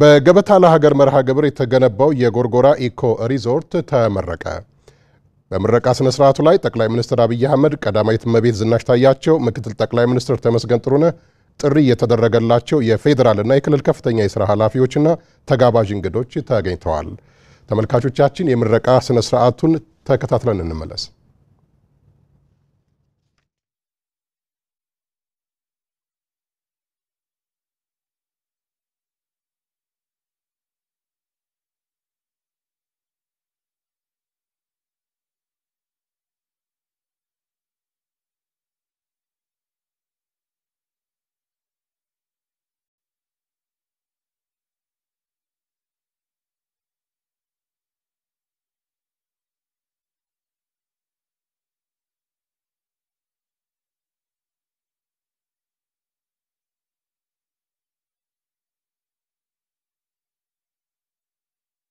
በገበታ ለሀገር መርሃ ግብር የተገነባው የጎርጎራ ኢኮ ሪዞርት ተመረቀ። በምረቃ ስነ ስርዓቱ ላይ ጠቅላይ ሚኒስትር አብይ አህመድ፣ ቀዳማዊት እመቤት ዝናሽ ታያቸው፣ ምክትል ጠቅላይ ሚኒስትር ተመስገን ጥሩነህ፣ ጥሪ የተደረገላቸው የፌዴራልና የክልል ከፍተኛ የስራ ኃላፊዎችና ተጋባዥ እንግዶች ተገኝተዋል። ተመልካቾቻችን የምረቃ ስነ ስርዓቱን ተከታትለን እንመለስ።